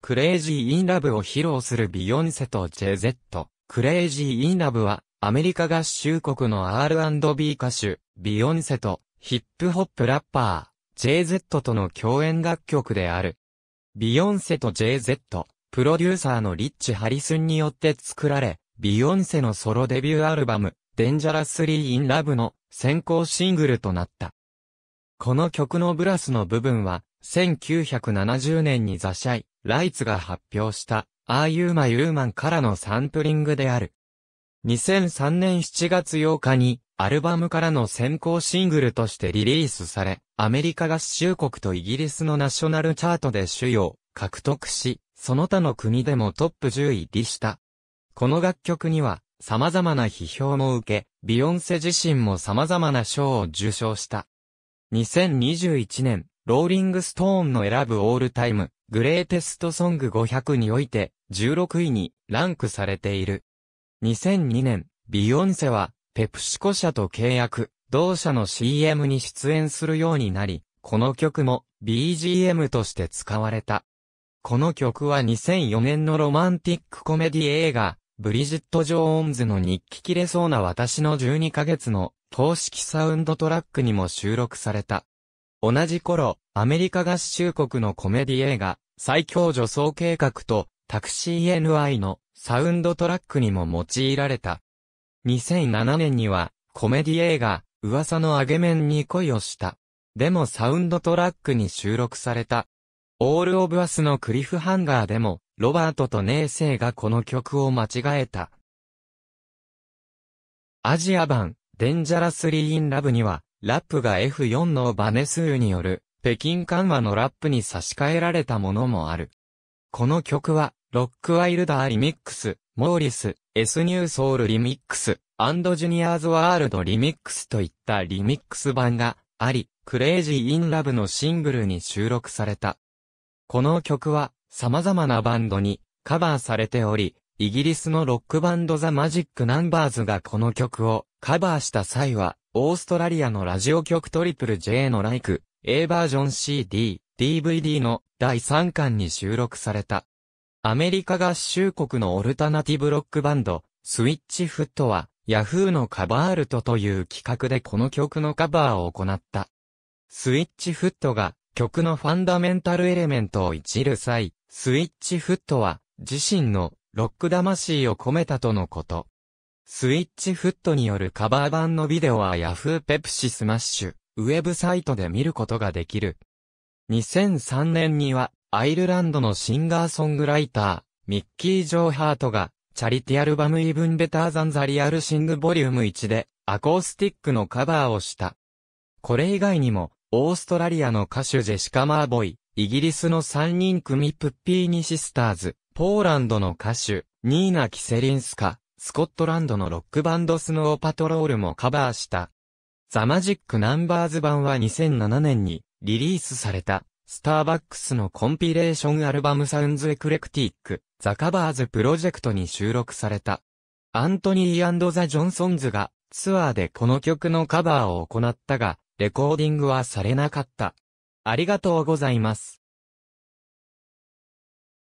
クレイジー・イン・ラブを披露するビヨンセとジェゼット。クレイジー・イン・ラブは、アメリカ合衆国の R&B 歌手、ビヨンセと、ヒップホップラッパー、ジェゼットとの共演楽曲である。ビヨンセとジェゼット、プロデューサーのリッチ・ハリスンによって作られ、ビヨンセのソロデビューアルバム、デンジャラスリー・イン・ラブの先行シングルとなった。この曲のブラスの部分は、1970年にザシャイ、ライツが発表した、アーユーマユーマンからのサンプリングである。2003年7月8日に、アルバムからの先行シングルとしてリリースされ、アメリカ合衆国とイギリスのナショナルチャートで主要、獲得し、その他の国でもトップ10位でした。この楽曲には、様々な批評も受け、ビヨンセ自身も様々な賞を受賞した。2021年、ローリングストーンの選ぶオールタイム、グレーテストソング500において16位にランクされている。2002年、ビヨンセはペプシコ社と契約、同社の CM に出演するようになり、この曲も BGM として使われた。この曲は2004年のロマンティックコメディ映画、ブリジット・ジョーンズの日記切れそうな私の12ヶ月の公式サウンドトラックにも収録された。同じ頃、アメリカ合衆国のコメディ映画、最強女装計画と、タクシー NI のサウンドトラックにも用いられた。2007年には、コメディ映画、噂のゲげ面に恋をした。でもサウンドトラックに収録された。オール・オブ・アスのクリフハンガーでも、ロバートとネイセイがこの曲を間違えた。アジア版、デンジャラス・リー・イン・ラブには、ラップが F4 のバネ数による北京緩和のラップに差し替えられたものもある。この曲は、ロックワイルダーリミックス、モーリス、S ニューソウルリミックス、アンドジュニアーズワールドリミックスといったリミックス版があり、クレイジーインラブのシングルに収録された。この曲は様々なバンドにカバーされており、イギリスのロックバンドザ・マジック・ナンバーズがこの曲をカバーした際は、オーストラリアのラジオ局トリプル J のライク、A バージョン CD、DVD の第3巻に収録された。アメリカ合衆国のオルタナティブロックバンド、スイッチフットは、ヤフーのカバールトという企画でこの曲のカバーを行った。スイッチフットが曲のファンダメンタルエレメントをいじる際、スイッチフットは自身のロック魂を込めたとのこと。スイッチフットによるカバー版のビデオはヤフーペプシスマッシュ。ウェブサイトで見ることができる。2003年には、アイルランドのシンガーソングライター、ミッキー・ジョー・ハートが、チャリティアルバムイブンベターザンザリアルシングボリューム1で、アコースティックのカバーをした。これ以外にも、オーストラリアの歌手ジェシカ・マーボイ、イギリスの3人組プッピーニシスターズ、ポーランドの歌手、ニーナ・キセリンスカ、スコットランドのロックバンドスノーパトロールもカバーした。ザ・マジック・ナンバーズ版は2007年にリリースされた、スターバックスのコンピレーションアルバムサウンズ・エクレクティック、ザ・カバーズ・プロジェクトに収録された。アントニーザ・ジョンソンズがツアーでこの曲のカバーを行ったが、レコーディングはされなかった。ありがとうございます。